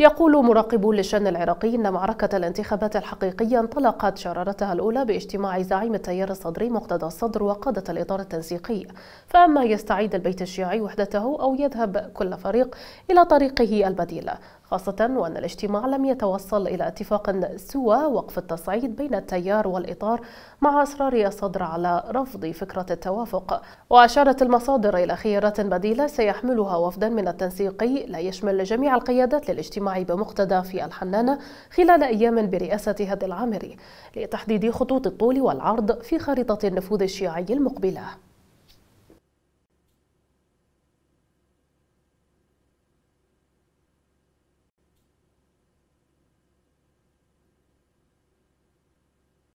يقول مراقب للشأن العراقي أن معركة الانتخابات الحقيقية انطلقت شرارتها الأولى باجتماع زعيم التيار الصدري مقتدى الصدر وقادة الإطار التنسيقي فأما يستعيد البيت الشيعي وحدته أو يذهب كل فريق إلى طريقه البديل خاصة وأن الاجتماع لم يتوصل إلى اتفاق سوى وقف التصعيد بين التيار والإطار مع إصرار الصدر على رفض فكرة التوافق وأشارت المصادر إلى خيارات بديلة سيحملها وفدا من التنسيقي لا يشمل جميع القيادات للاجتماع بمقتدى في الحنانة خلال أيام برئاسة هذا العامري لتحديد خطوط الطول والعرض في خريطة النفوذ الشيعي المقبله